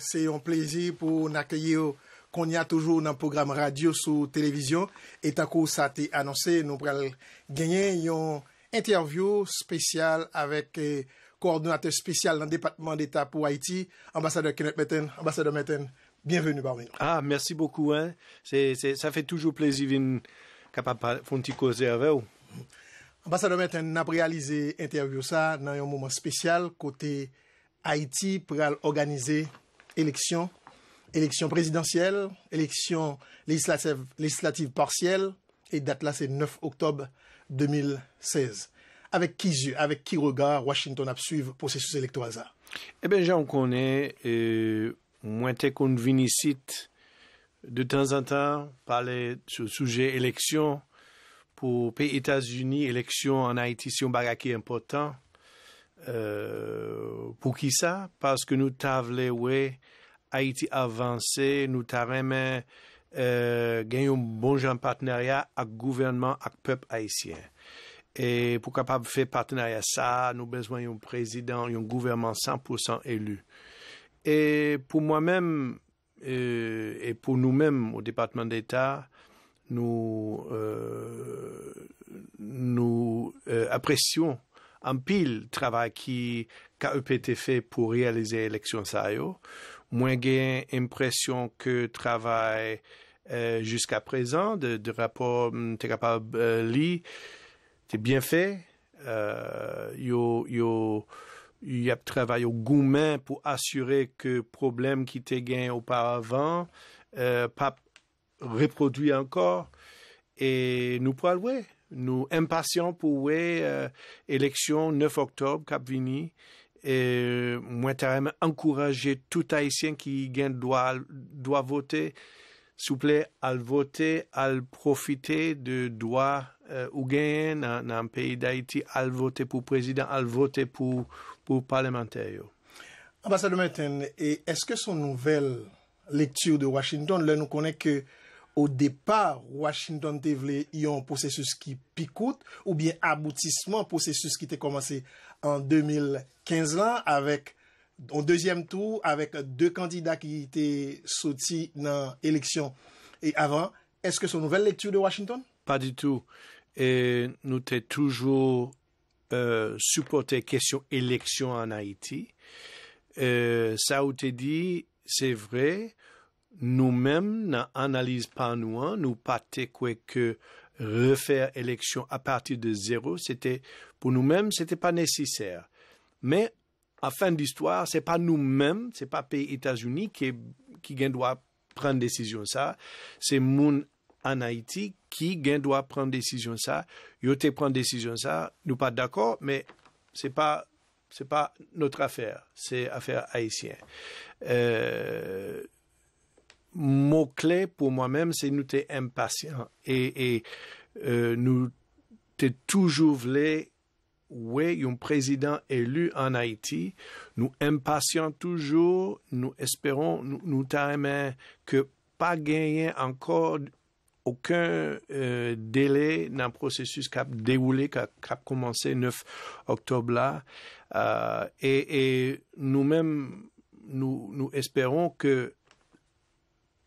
Se yon plezi pou nan akyeyo kon ya toujou nan program radyo sou televizyon. E takou sa te anonse, nou pral genyen yon intervyou spesyal avèk koordinatè euh, spesyal nan Depatman d'Etat pou Haiti. Ambasade Kenet Metten, ambasade Metten, bienvenu barmen. Ah, mersi beaucoup, hein. Sa fe toujou plezi vin kapap fonti koze avè ou. Ambasade Metten nan prealize intervyou sa nan yon mouman spesyal kote Haiti pral organize kon. élections, élections présidentielles, élections législatives, partielle, partielles, et date là, c'est 9 octobre 2016. Avec qui avec qui regard Washington a suivi le processus électoral Eh bien, j'en connais, moi moins t'es qu'on vinicite de temps en temps parler sur le sujet élection pour pays États-Unis, élection en Haïti, si on bagage important. Euh, Pou ki sa? Paske nou ta vle we, Haiti avanse, nou ta reme, euh, gen yon bon jan patenerya ak gouvernman ak pep Haitien. E pou kapab fe patenerya sa, nou bezwen yon prezident, yon gouvernman 100% elu. E pou mwen men, euh, e pou nou men, ou departement d'Etat, nou euh, apresyon un pile travail qui été fait pour réaliser l'élection SAIO. Moi, j'ai l'impression que travail euh, jusqu'à présent, de, de rapport, hum, es capable euh, lire, t'es bien fait. il euh, y a travail au gouvernement pour assurer que problème qui t'est gagné auparavant euh, pas reproduit encore et nous le voir Nou empasyon pou we, euh, eleksyon 9 oktob, Kapvini, e, mwen tarèm ankoraje tout Haitien ki gen doa vote, souple al vote, al profite de doa euh, ou gen nan peyi d'Haiti, al vote pou prezident, al vote pou parlementaryo. Ambasade Merten, eske son nouvel lektu de Washington le nou kone ke au départ, Washington devait y un processus qui picote ou bien aboutissement processus qui était commencé en 2015 avec un deuxième tour avec deux candidats qui étaient sortis dans l'élection et avant. Est-ce que c'est une nouvelle lecture de Washington Pas du tout. nous avons toujours euh, supporté question élection en Haïti. Euh, ça, vous été dit, c'est vrai, nous-mêmes n'analysons pas nous, hein, nous partons quoi que refaire élection à partir de zéro, c'était pour nous-mêmes, c'était pas nécessaire. Mais à fin d'histoire, c'est pas nous-mêmes, c'est pas pays États-Unis qui qui doit prendre décision ça, c'est moun en Haïti qui doit prendre décision ça. Yo prend décision ça, nous pas d'accord, mais c'est pas c'est pas notre affaire, c'est affaire haïtienne. Euh, mot-clé pour moi-même, c'est nous t'es impatient et, euh, nous t'es toujours voulu oui, un président élu en Haïti. Nous impatients toujours, nous espérons, nous, nous que pas gagner encore aucun euh, délai délai le processus qui a déroulé, qui a, commencé 9 octobre là. Euh, et, et nous-mêmes, nous, nous espérons que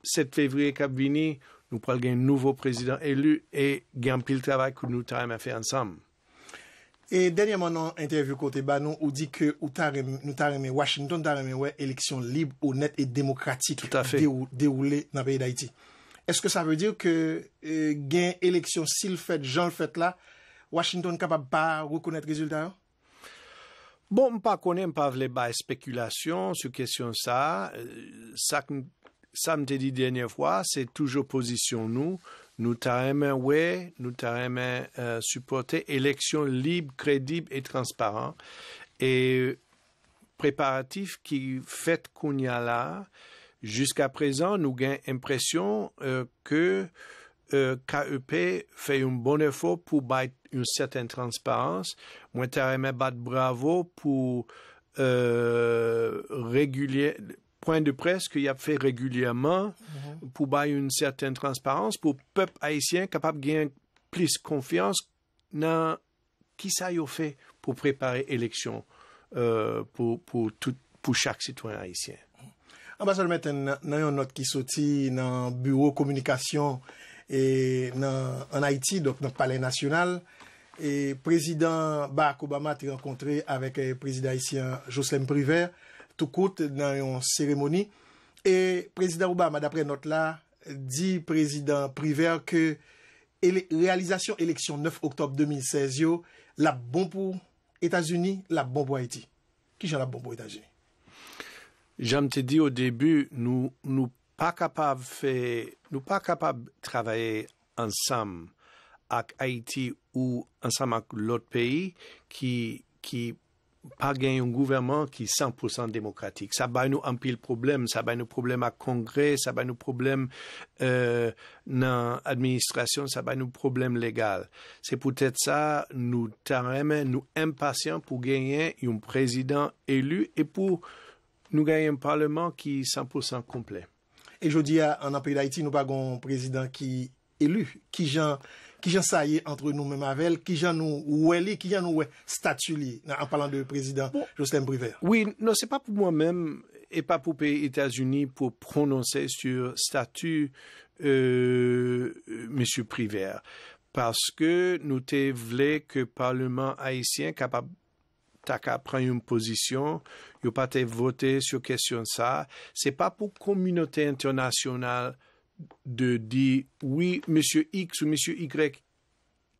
7 fevriye kap vini, nou pral gen nouvo prezident elu e gen pil travay kou nou tarame a fe ansam. E denye manan interview kote, banon, ou di ke ou tarame, nou tarame, Washington tarame wè, eleksyon lib ou net e demokratik de oule nan baye Daiti. Eske sa vè dir ke euh, gen eleksyon sil fèt, jan fèt la, Washington kapab bon, pa rukonèt rezultat an? Bon, mpa konen, mpa vle baye spekulasyon, sou kesyon sa. Sakn, euh, samedi dernière fois, c'est toujours position nous. Nous t'aimons, oui, nous t'aimons euh, supporter élections libres, crédibles et transparentes. Et euh, préparatifs qui fait qu'on y a là, jusqu'à présent, nous avons l'impression euh, que KEP fait un bon effort pour battre une certaine transparence. Moi, t'aimais battre bravo pour régulier, kwen de pres ke y ap fe regulyaman mm-hmm. pou bay un certain transparans pou pep Haitien kapap gen plis konfians nan ki sa yo fe pou prepare eleksyon euh, pou chak sitwen Haitien. Ambasade metten, nan yon not ki soti nan bureau komunikasyon e nan Haiti, dok nan pale nasyonal, e prezident Barack Obama te renkontre avek eh, prezident Haitien Joslem Privére toukout nan yon seremoni. E prezident Obama, d'apre not la, di prezident Priver ke realizasyon eleksyon 9 oktob 2016 yo, la bon pou Etasuni, la bon pou Haiti. Ki jan la bon pou Etasuni? Jam te di ou debu, nou pa kapab trawaye ansam ak Haiti ou ansam ak lot peyi ki pou pa gen yon gouvernement ki 100% demokratik. Sa bay nou ampil problem, sa bay nou problem a kongre, sa bay nou problem nan euh, administrasyon, sa bay nou problem legal. Se pou tèt sa, nou tarremen, nou empasyan pou genyen yon prezident elu e pou nou genyen parlement ki 100% komple. E jodi an apri la iti nou bagon prezident ki elu, ki jan... qui j'en saillé entre nous même avec qui j'en nous ouais qui j'en nous statut en parlant de président Justin Jocelyn Oui, non, ce n'est pas pour moi-même et pas pour les États-Unis pour prononcer sur statut M. Euh, euh, monsieur Privert parce que nous voulons que le parlement haïtien capable de prendre une position, y'a pas voter voter sur question ça, n'est pas pour communauté internationale de di, oui, M. X ou M. Y,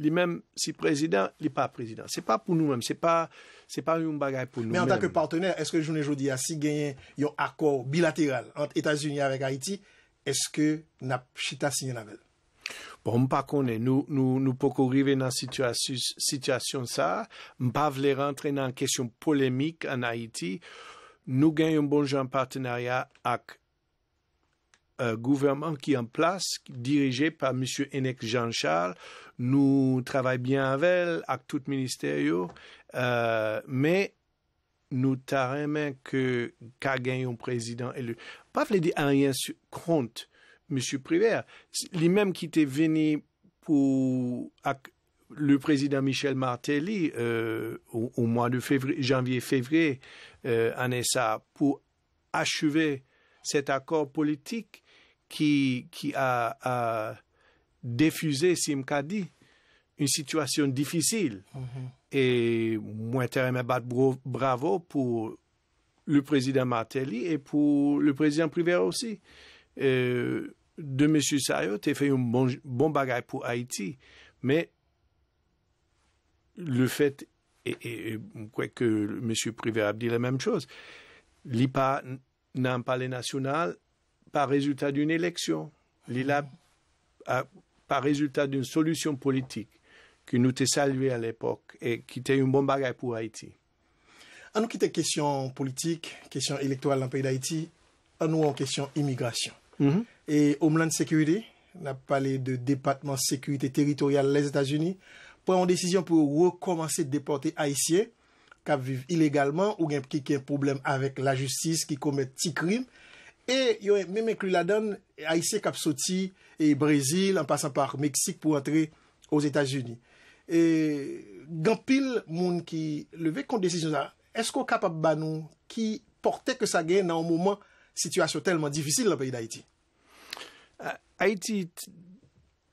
li men si prezident, li pa prezident. Se pa pou nou men, se pa yon bagay pou nou men. Mè an takè partener, eske jounè joudi yasi genyen yon akor bilateral ant Etats-Unis avèk Haiti, eske nap chita si yon avèl? Bon, mpa konè, nou pokou rive nan sityasyon sa, mpa vle rentre nan kesyon polemik an Haiti, nou genyen bonjou an partenerya ak Euh, gouvernement qui est en place, dirigé par M. Enek Jean-Charles. Nous travaillons bien avec avec tout ministère, euh, mais nous t'arrêtons que qu'a un président élu. Pas dire rien contre M. Privert. Lui-même qui était venu pour le président Michel Martelly euh, au, mois de janvier-février, à NSA pour achever cet accord politique qui, qui a, a diffusé, Simkadi une situation difficile. Mhm. Et moi, je battre bravo pour le président Martelly et pour le président Privé aussi. Euh, de M. Sayot, tu fait un bon, bon bagage pour Haïti. Mais le fait, et, je crois que M. Privé a dit la même chose, l'IPA n'a pas les national par rezultat d'un eleksyon, li la par rezultat d'un solusyon politik ki nou te salve al epok e ki te yon bon bagay pou Haiti. An nou ki te kesyon politik, kesyon elektoral nan paye d'Haiti, an nou an kesyon imigrasyon. Mm-hmm. E Omeland Security, la pale de Departement Sécurité Territoriale les Etats-Unis, pren an desisyon pou rekomanser deporter Haitien, kap vive ilegalman, ou gen pkike yon problem avek la justice ki komet ti krim, Et yon yon mèmèk louladon, Aïsè kap soti, et Brésil, an pasan par Mèksik pou antre os Etats-Unis. Et gampil moun ki leve kont desisyon sa, esko kap ap banon ki portè ke sa gen nan mouman sityasyon telman difisyil la peyi d'Aïti? Aïti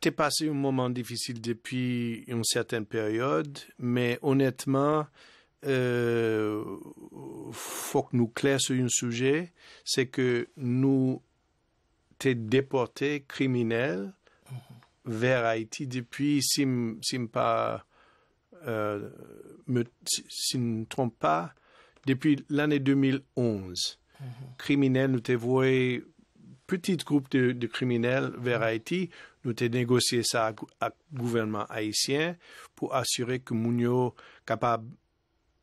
te pase yon mouman difisyil depi yon sèten peryode, mè honètman, il euh, faut que nous clairs sur un sujet, c'est que nous t'es déporté criminel vers Haïti depuis, si je pas euh, me trompe pas, depuis l'année 2011. Criminel, nous t'es petit groupe de, criminels vers Haïti. Nous avons négocié ça avec le gouvernement haïtien pour assurer que Mounio capable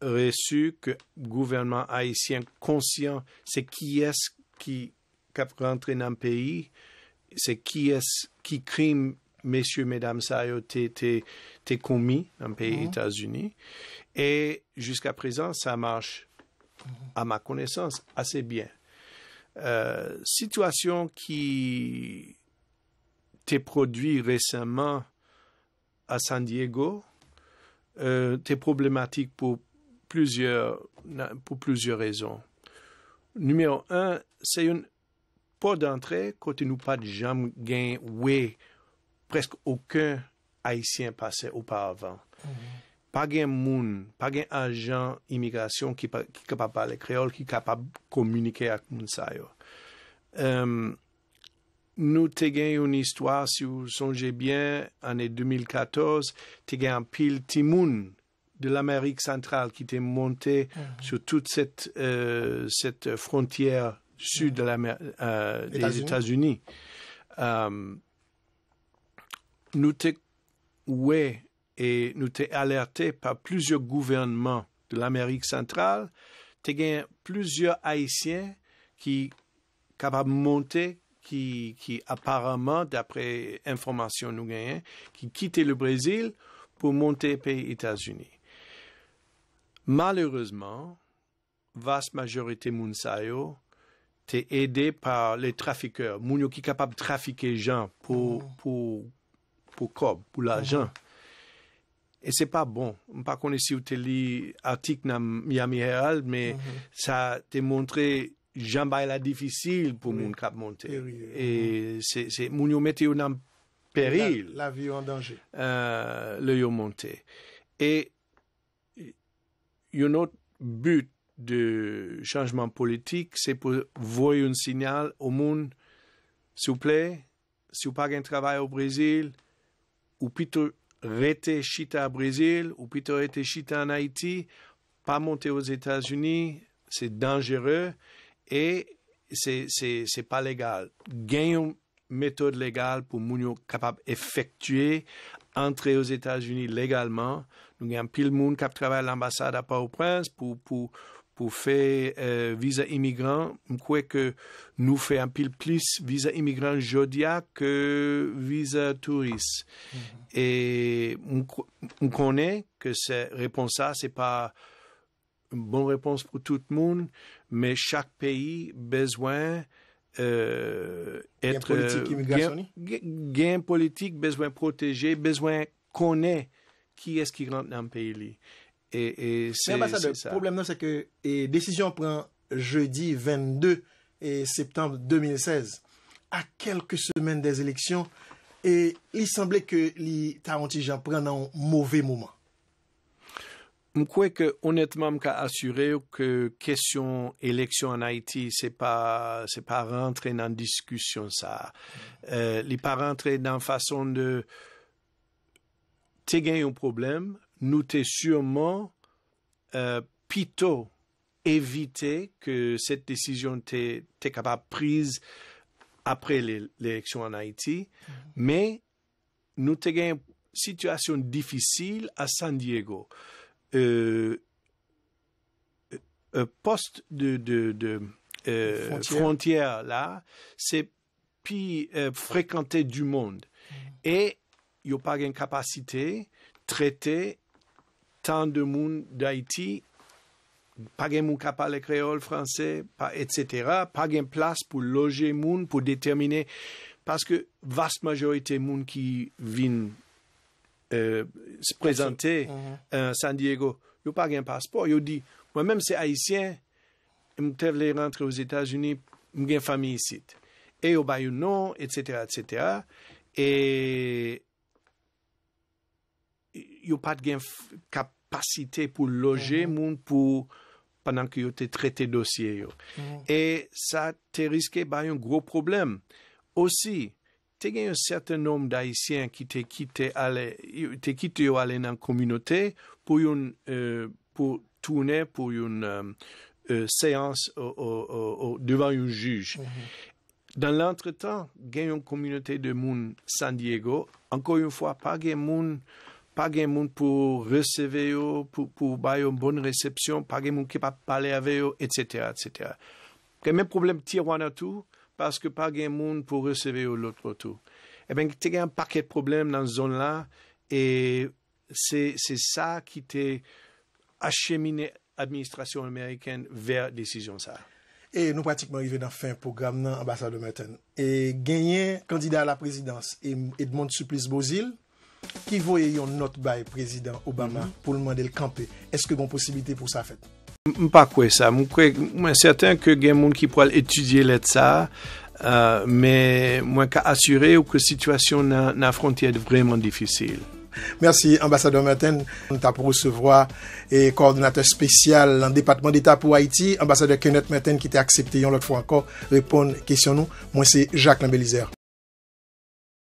reçu que gouvernement haïtien conscient, c'est qui est-ce qui, cap rentre dans le pays, c'est qui est-ce qui crime messieurs, mesdames, ça a été commis dans le pays des mhm. États-Unis. Et jusqu'à présent, ça marche, à ma connaissance, assez bien. Euh, situation qui t'est produite récemment à San Diego, euh, t'es problématique pour plusieurs, pour plusieurs raisons. Numéro un, c'est une porte d'entrée côté nous pas de jamais gain, oui, presque aucun Haïtien passait auparavant. Mm-hmm. Pas de moun, pas gain agent immigration qui, qui capable parler créole, qui capable communiquer avec euh, nous nous yo. une histoire te gain vous si vous songez bien, en 2014, te un pile de timoun de l'Amérique centrale qui était montée mhm. sur toute cette, euh, cette frontière sud de la, euh, des États-Unis. Euh, nous t'es alertés et nous alerté par plusieurs gouvernements de l'Amérique centrale. T'es gagné plusieurs Haïtiens qui capables de monter qui, qui, apparemment, d'après information nous gagnons, qui quittaient le Brésil pour monter aux pays États-Unis. Malereseman, vas majorite moun sayo te ede pa le trafikeur. Moun yo ki kapab trafike jan pou kob, oh. pou la jan. Oh. E se pa bon. M pa kone si ou te li artik nan miyami heral, me sa mm -hmm. te montre jan bay la difisil pou moun kap monte. E se moun yo mete yo nan peril la vi yo an danje. Le yo monte. E un autre but de changement politique, c'est pour voir un signal au monde, s'il vous plaît, si vous n'avez pas de travail au Brésil, ou plutôt rester chita au Brésil, ou plutôt rester chita en Haïti, pas monter aux États-Unis, c'est dangereux et ce n'est pas légal. Gagne une méthode légale pour Mounio capable d'effectuer, entrer aux États-Unis légalement, nous avons pile monde qui travaille à l'ambassade à Port-au-Prince pour, pour, pour faire euh, visa immigrant. Je crois que nous faisons un pile plus visa immigrant jodia que visa touriste. Mhm. Et on, connaît que cette réponse-là, c'est pas une bonne réponse pour tout le monde, mais chaque pays besoin euh, être euh, gain politique, gain, politique, besoin protéger, besoin connaître ki es ki rent nan peyi li. E, e, se ambasade, problem nan se ke e desisyon pren jeudi 22 e septembre 2016 a kelke semen des eleksyon e li semble ke li taranti jan pren nan mouve mouman. Mkwe ke onetman mka asyre ou ke kesyon eleksyon an Haiti se pa rentre nan diskusyon sa. Euh, li pa rentre nan fason de te gen un problème. Nous, te sûrement euh, pito que cette décision desisyon prise après l'élection en Haïti. Mais, mhm. nous avons une situation difficile à San Diego. Euh, euh, euh poste de, de, euh, frontière là, c'est pi fréquenté du monde. Mhm. Et il n'y a pas une capacité traiter tant de monde d'Haïti, pas de monde capable de créole français, pas, etc., pas de place pour loger monde, pour déterminer, parce que vaste majorité monde qui viennent euh, se présenter mhm. euh, à San Diego, il n'y a pas de passeport, il dit, moi-même c'est haïtien, je voulais rentrer aux États-Unis, j'ai une famille ici. Et il Bayou a nom, etc., etc., et il n'y a pas de capacité pour loger les mhm. gens pendant qu'ils ont traité le dossier. Mhm. Et ça, c'est risqué par bah, un gros problème. Aussi, il y a un certain nombre d'haïtiens qui quitté quitté dans la communauté pour euh, tourner pour une euh, euh, séance devant un juge. Mhm. Dans l'entretemps, il y a une communauté de gens San Diego. Encore une fois, il n'y a pas de gens pa gen moun pou reseve yo, pou bay yo mbon recepsyon, pa gen moun ke pa pale ave yo, et cetera, et cetera. Gen men problem tir wana tou, paske pa gen moun pou reseve yo loutro tou. Eben, eh te gen paket problem nan zon la, e se sa ki te achemine administrasyon Ameriken ver desizyon sa. E nou pratikman rive nan fin program nan ambasade mwen ten. E genye kandida la prezidans, et moun suplis bozil, ki voye yon not by prezident Obama mhm. pou lman del kampe. Eske bon posibilite pou sa fete? Mpa kwe sa. Mwen kwe, mwen certain ke gen moun ki po al etudye let sa, euh, me mwen ka asyre ou ke situasyon nan fronti ete vreman difisil. Mersi, ambasador Merten, anta pou recevwa e koordinatèr spesyal an depatman d'Etat pou Haiti. Ambasador Kenneth Merten ki te aksepte yon lot fwa anko, repon kèsyon nou. Mwen se Jacques Lamé-Lizère.